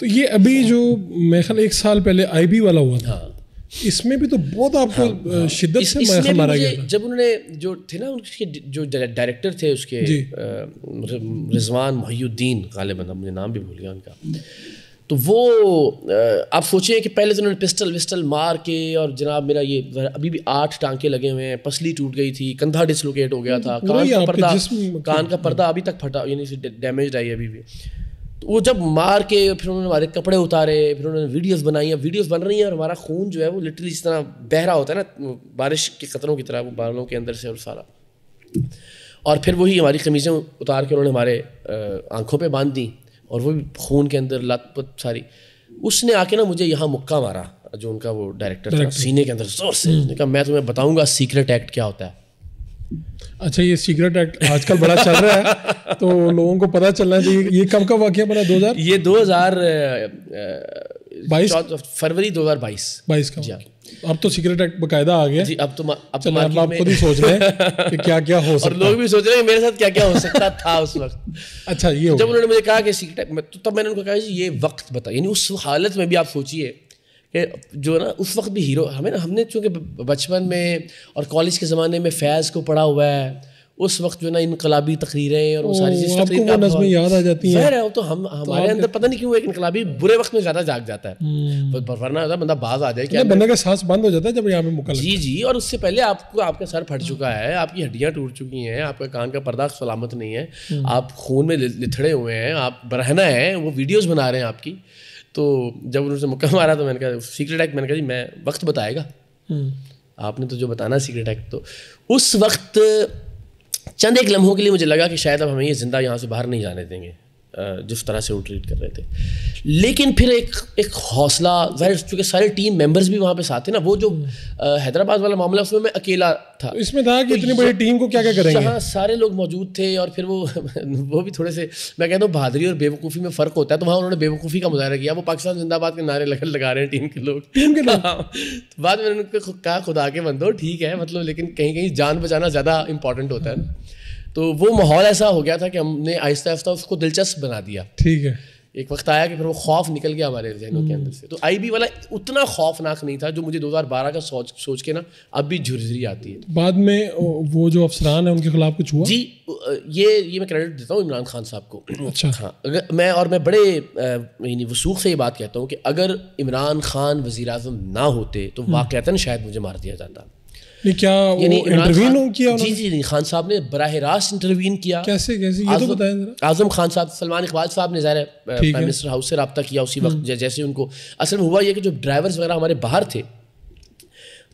तो ये अभी हाँ। जो मेरे ख्याल एक साल पहले आईबी वाला हुआ था हाँ। इसमें भी तो बहुत हाँ, आपको हाँ, हाँ। शिद्दत इस, से मारा गया था। जब उन्होंने जो थे ना उसके जो डायरेक्टर थे उसके रिजवान मुहीद्दीन गालिबन मतलब मुझे नाम भी भूल गया उनका हम्म। तो वो आप सोचिए कि पहले तो उन्होंने पिस्टल विस्टल मार के और जनाब मेरा ये अभी भी आठ टांके लगे हुए हैं पसली टूट गई थी कंधा डिसलोकेट हो गया था हम्म, कान का पर्दा कान का पर्दा अभी तक फटा यानी डैमेज आई अभी भी तो वो जब मार के फिर उन्होंने हमारे कपड़े उतारे फिर उन्होंने वीडियोस बनाई हैं वीडियोस बन रही हैं और हमारा खून जो है वो लिटरली जिस तरह बह रहा होता है ना बारिश के खतरों की तरह वो बालों के अंदर से और सारा और फिर वही हमारी कमीज़ें उतार के उन्होंने हमारे आंखों पे बांध दी और वो खून के अंदर लत पत सारी उसने आके ना मुझे यहाँ मुक्का मारा जो उनका वो डायरेक्टर सीने के अंदर ज़ोर से उसने कहा मैं तुम्हें बताऊँगा सीक्रेट एक्ट क्या होता है अच्छा ये सीक्रेट एक्ट आजकल बड़ा चल रहा है तो लोगों को पता चलना चाहिए ये कब का वाक्य बना दो हजार ये दो हजार बाईस फरवरी दो हजार बाईस बाईस का जी अब तो सीक्रेट एक्ट बकायदा आ गया जी अब तो अब तो मार्केट मतलब आप खुद ही सोच रहे हैं कि क्या क्या हो सकता और लोग भी सोच रहे हैं मेरे साथ क्या क्या हो सकता था उस वक्त अच्छा ये जब उन्होंने मुझे कहा कि सीक्रेट तो तब मैंने उनको कहा ये वक्त बता यानी उस हालत में भी आप सोचिए जो ना उस वक्त भी हीरो हमें ना हमने चूँकि बचपन में और कॉलेज के ज़माने में फैज़ को पढ़ा हुआ है उस वक्त जो ना इनकलाबी तकरीरें और वो सारी चीज़ें याद आ जाती है वो तो हम हमारे तो अंदर पता नहीं क्यों एक इनकलाबी बुरे वक्त में ज़्यादा जाग जाता है वरना हम्म। बंदा बाज आ जाए क्या बंदा का सांस बंद हो जाता है जब यहाँ पे मुकल जी जी और उससे पहले आपको आपका सर फट चुका है आपकी हड्डियाँ टूट चुकी हैं आपका कान का पर्दा सलामत नहीं है हम्म। आप खून में लिथड़े हुए हैं आप बरहना है वो वीडियोज़ बना रहे हैं आपकी तो जब उन्होंने मुक्का मारा तो मैंने कहा सीक्रेट एक्ट मैंने कहा जी मैं वक्त बताएगा हम्म। आपने तो जो बताना सीक्रेट एक्ट तो उस वक्त चंद एक लम्हों के लिए मुझे लगा कि शायद अब हमें ये ज़िंदा यहाँ से बाहर नहीं जाने देंगे जिस तरह से वो ट्रीट कर रहे थे लेकिन फिर एक एक हौसला जाहिर चूँकि सारे टीम मेंबर्स भी वहाँ पे साथ थे ना वो जो हैदराबाद वाला मामला उसमें मैं अकेला था तो इसमें था कि इतनी बड़ी टीम तो को क्या क्या करेंगे हाँ सारे लोग मौजूद थे और फिर वो वो भी थोड़े से मैं कहता हूँ बहादरी और बेवकूफ़ी में फ़र्क होता है तो वहाँ उन्होंने बेवकूफ़ी का मुजाहरा किया वो पाकिस्तान जिंदाबाद के नारे लगा लगा रहे हैं टीम के लोग टीम के नाम हाँ। तो बाद में उन्होंने कहा खुदा के बंदो ठीक है मतलब लेकिन कहीं कहीं जान बचाना ज़्यादा इंपॉर्टेंट होता है तो वो माहौल ऐसा हो गया था कि हमने आहिस्ता आहिस्ता उसको दिलचस्प बना दिया ठीक है एक वक्त आया कि फिर वो खौफ निकल गया हमारे जहनों के हम्म। अंदर से तो आई बी वाला उतना खौफनाक नहीं था जो मुझे 2012 का सोच सोच के ना अब भी झुरझुरी आती है बाद में वो जो अफसरान है उनके खिलाफ कुछ हुआ जी ये ये मैं क्रेडिट देता हूँ इमरान खान साहब को अच्छा हाँ अगर मैं और मैं बड़े यानी वसूख से ये बात कहता हूँ कि अगर इमरान खान वज़ी ना होते तो हम्म। वाक़ता शायद मुझे मार दिया जाता क्या इंटरवीन जी जी खान साहब ने बरह रास्त किया कैसे कैसे तो आजम खान साहब सलमान इकबाल साहब ने ज़ाहिर हाउस से रबता किया उसी वक्त हम्म। जैसे उनको असल में हुआ यह कि जो ड्राइवर्स वगैरह हमारे बाहर थे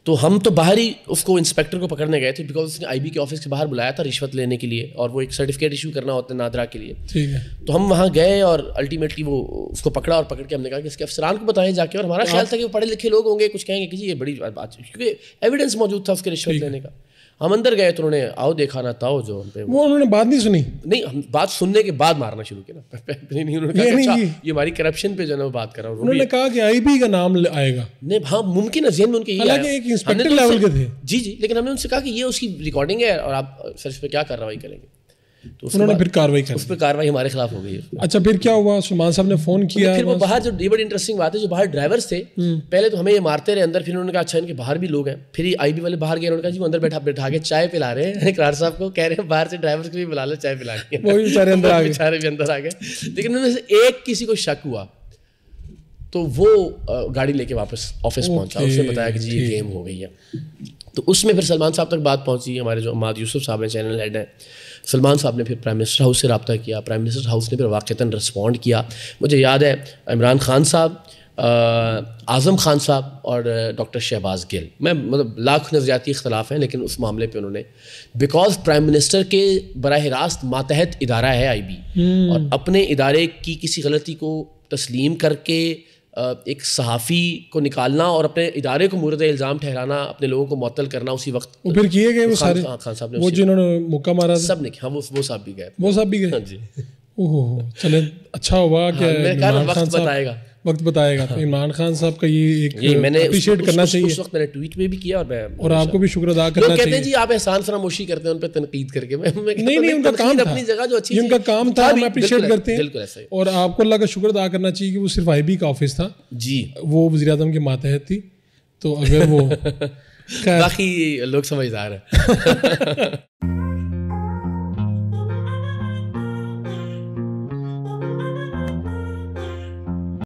तो हम तो बाहर ही उसको इंस्पेक्टर को पकड़ने गए थे बिकॉज उसने आईबी के ऑफिस के बाहर बुलाया था रिश्वत लेने के लिए और वो एक सर्टिफिकेट इशू करना होता है नादरा के लिए ठीक है तो हम वहाँ गए और अल्टीमेटली वो उसको पकड़ा और पकड़ के हमने कहा कि इसके अफसरान को बताएं जाके और हमारा तो ख्याल था कि वो पढ़े लिखे लोग होंगे कुछ कहेंगे कि जी ये बड़ी बात क्योंकि एविडेंस मौजूद था उसके रिश्वत लेने का हम अंदर गए तो उन्होंने आओ देखा ना ताओ जो हम पे वो उन्होंने बात नहीं सुनी नहीं हम बात सुनने के बाद मारना शुरू किया नहीं, नहीं उन्होंने कहा अच्छा ये हमारी करप्शन पे जो है वो बात कर रहा हूँ उन्होंने कहा कि आईबी का नाम आएगा नहीं हाँ मुमकिन है में उनके ये एक इंस्पेक्टर तो लेवल के थे जी जी लेकिन हमने उनसे कहा कि ये उसकी रिकॉर्डिंग है और आप सर इस पर क्या कार्रवाई करेंगे तो उन्होंने फिर कार्रवाई उस पर कार्रवाई हमारे खिलाफ हो गई अच्छा फिर क्या हुआ साहब ने फ़ोन किया फिर वो बाहर जो ये बड़ी इंटरेस्टिंग बात है जो बाहर ड्राइवर्स थे हम्म। पहले तो हमें ये मारते रहे अंदर फिर उन्होंने कहा अच्छा इनके बाहर भी लोग हैं फिर आई बी वाले बाहर गए उन्होंने कहा जी अंदर बैठा बैठा के चाय पिला रहे हैं करार साहब को कह रहे हैं बाहर से ड्राइवर्स को भी बुला लो चाय पिला वो अंदर आ गए बेचारे भी अंदर आ गए लेकिन उनमें से एक किसी को शक हुआ तो वो गाड़ी लेके वापस ऑफिस पहुंचा उसने बताया कि जी ये गेम हो गई है तो उसमें फिर सलमान साहब तक बात पहुंची हमारे जो अमाद यूसुफ साहब हैं चैनल हेड हैं सलमान साहब ने फिर प्राइम मिनिस्टर हाउस से रबता किया प्राइम मिनिस्टर हाउस ने फिर वाक़ता रिस्पॉन्ड किया मुझे याद है इमरान खान साहब आज़म खान साहब और डॉक्टर शहबाज गिल मैं मतलब लाख नज़रियाती इख्तलाफ हैं लेकिन उस मामले पे उन्होंने बिकॉज प्राइम मिनिस्टर के बरह रास्त मातहत इदारा है आई बी हम्म। और अपने इदारे की किसी गलती को तस्लीम करके एक सहाफ़ी को निकालना और अपने इदारे को मुरद इल्ज़ाम ठहराना अपने लोगों को मअतल करना उसी वक्त वो तो फिर किए गए वो सारे हाँ खान साहब ने वो जिन्होंने मुक्का मारा सब ने हाँ वो वो साहब भी गए वो साहब भी गए हाँ जी ओह चले अच्छा हुआ हाँ, क्या मैं वक्त बताएगा वक्त बताएगा तो हाँ। इमरान खान साहब का ये एक मैंने अप्रिशिएट करना उस, चाहिए उस वक्त मैंने ट्वीट में भी किया और मैं और आपको भी शुक्र अदा करना चाहिए जी आप एहसान फरामोशी करते हैं उन पर तनकीद करके मैं, मैं नहीं नहीं उनका काम था अपनी जगह जो अच्छी उनका काम था हाँ हम अप्रिशिएट करते हैं और आपको अल्लाह का शुक्र अदा करना चाहिए कि वो सिर्फ आई का ऑफिस था जी वो वजी अजम के मातहत थी तो अगर वो बाकी लोग समझदार है